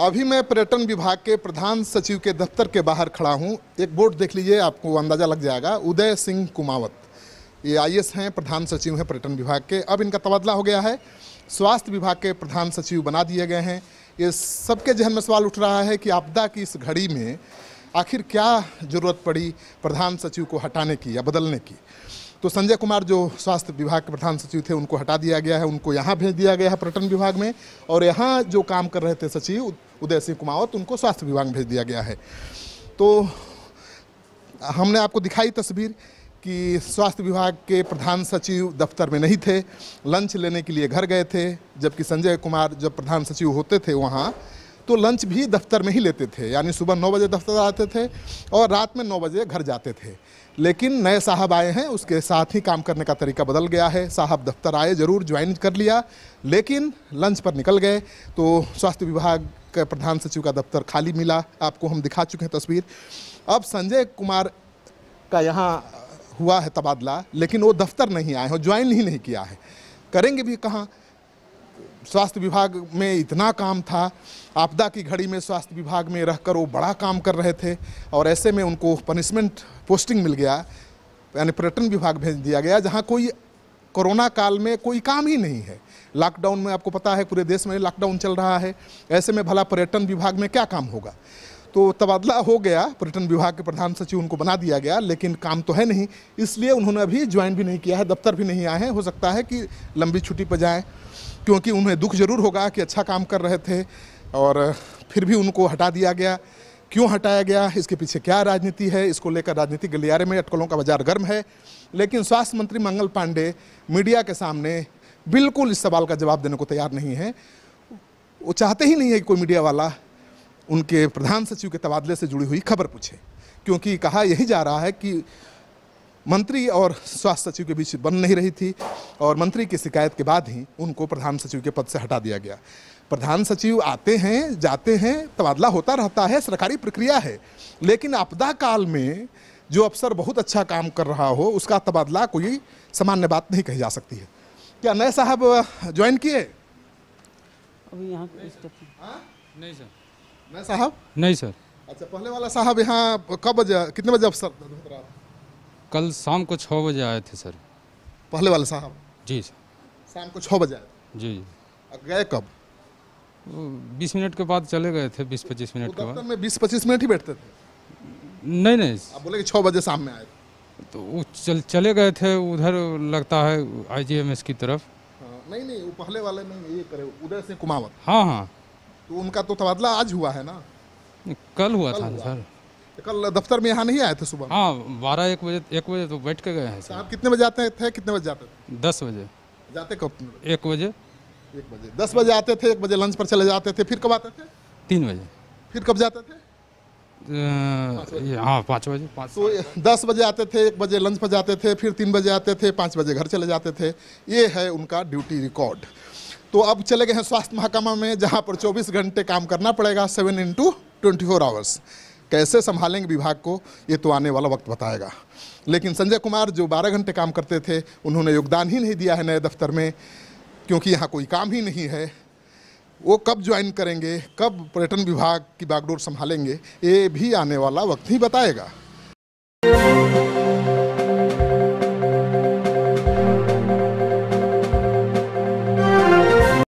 अभी मैं पर्यटन विभाग के प्रधान सचिव के दफ्तर के बाहर खड़ा हूँ एक बोर्ड देख लीजिए आपको अंदाज़ा लग जाएगा उदय सिंह कुमावत ये आई हैं प्रधान सचिव हैं पर्यटन विभाग के अब इनका तबादला हो गया है स्वास्थ्य विभाग के प्रधान सचिव बना दिए गए हैं ये सबके जहन में सवाल उठ रहा है कि आपदा की इस घड़ी में आखिर क्या ज़रूरत पड़ी प्रधान सचिव को हटाने की या बदलने की तो संजय कुमार जो स्वास्थ्य विभाग के प्रधान सचिव थे उनको हटा दिया गया है उनको यहाँ भेज दिया गया है पर्यटन विभाग में और यहाँ जो काम कर रहे थे सचिव उदय सिंह कुमावत उनको स्वास्थ्य विभाग भेज दिया गया है तो हमने आपको दिखाई तस्वीर कि स्वास्थ्य विभाग के प्रधान सचिव दफ्तर में नहीं थे लंच लेने के लिए घर गए थे जबकि संजय कुमार जब प्रधान सचिव होते थे वहाँ तो लंच भी दफ्तर में ही लेते थे यानी सुबह नौ बजे दफ्तर आते थे और रात में नौ बजे घर जाते थे लेकिन नए साहब आए हैं उसके साथ ही काम करने का तरीका बदल गया है साहब दफ्तर आए ज़रूर ज्वाइन कर लिया लेकिन लंच पर निकल गए तो स्वास्थ्य विभाग प्रधान सचिव का दफ्तर खाली मिला आपको हम दिखा चुके हैं तस्वीर अब संजय कुमार का यहाँ हुआ है तबादला लेकिन वो दफ्तर नहीं आए हैं ज्वाइन ही नहीं किया है करेंगे भी कहाँ स्वास्थ्य विभाग में इतना काम था आपदा की घड़ी में स्वास्थ्य विभाग में रहकर वो बड़ा काम कर रहे थे और ऐसे में उनको पनिशमेंट पोस्टिंग मिल गया यानी पर्यटन विभाग भेज दिया गया जहाँ कोई कोरोना काल में कोई काम ही नहीं है लॉकडाउन में आपको पता है पूरे देश में लॉकडाउन चल रहा है ऐसे में भला पर्यटन विभाग में क्या काम होगा तो तबादला हो गया पर्यटन विभाग के प्रधान सचिव उनको बना दिया गया लेकिन काम तो है नहीं इसलिए उन्होंने अभी ज्वाइन भी नहीं किया है दफ्तर भी नहीं आए हैं हो सकता है कि लंबी छुट्टी पर जाएँ क्योंकि उन्हें दुख जरूर होगा कि अच्छा काम कर रहे थे और फिर भी उनको हटा दिया गया क्यों हटाया गया इसके पीछे क्या राजनीति है इसको लेकर राजनीतिक गलियारे में अटकलों का बाजार गर्म है लेकिन स्वास्थ्य मंत्री मंगल पांडे मीडिया के सामने बिल्कुल इस सवाल का जवाब देने को तैयार नहीं है वो चाहते ही नहीं है कि कोई मीडिया वाला उनके प्रधान सचिव के तबादले से जुड़ी हुई खबर पूछे क्योंकि कहा यही जा रहा है कि मंत्री और स्वास्थ्य सचिव के बीच बन नहीं रही थी और मंत्री की शिकायत के बाद ही उनको प्रधान सचिव के पद से हटा दिया गया प्रधान सचिव आते हैं जाते हैं तबादला होता रहता है सरकारी प्रक्रिया है लेकिन आपदा काल में जो अफसर बहुत अच्छा काम कर रहा हो उसका तबादला कोई सामान्य बात नहीं कही जा सकती है क्या नए साहब ज्वाइन किए अभी हाँ? नहीं सर नए साहब नहीं सर अच्छा पहले वाला साहब यहाँ कब बजे कितने बजे अफसर कल शाम को छः बजे आए थे सर पहले वाले साहब जी सर शाम को छः बजे आए जी जी गए कब बीस मिनट के बाद चले गए थे बीस पच्चीस मिनट के बाद बीस पच्चीस मिनट ही बैठते थे नहीं नहीं आप बोले कि छः बजे शाम में आए तो वो चल चले गए थे उधर लगता है आईजीएमएस की तरफ हाँ, नहीं नहीं वो पहले वाले में ये करे उदय सिंह कुमावत हाँ हाँ तो उनका तो तबादला आज हुआ है ना कल हुआ कल था हुआ। सर तो कल दफ्तर में यहाँ नहीं आए थे सुबह हाँ बारह एक बजे एक बजे तो बैठ के गए हैं तो आप कितने बजे आते थे कितने बजे जाते थे दस बजे जाते कब एक बजे एक बजे दस बजे आते थे एक बजे लंच पर चले जाते थे फिर कब आते थे तीन बजे फिर कब जाते थे हाँ पाँच बजे तो दस बजे आते थे एक बजे लंच पर जाते थे फिर तीन बजे आते थे पाँच बजे घर चले जाते थे ये है उनका ड्यूटी रिकॉर्ड तो अब चले गए हैं स्वास्थ्य महाकमा में जहाँ पर 24 घंटे काम करना पड़ेगा सेवन इंटू ट्वेंटी आवर्स कैसे संभालेंगे विभाग को ये तो आने वाला वक्त बताएगा लेकिन संजय कुमार जो 12 घंटे काम करते थे उन्होंने योगदान ही नहीं दिया है नए दफ्तर में क्योंकि यहाँ कोई काम ही नहीं है वो कब ज्वाइन करेंगे कब पर्यटन विभाग की बागडोर संभालेंगे ये भी आने वाला वक्त ही बताएगा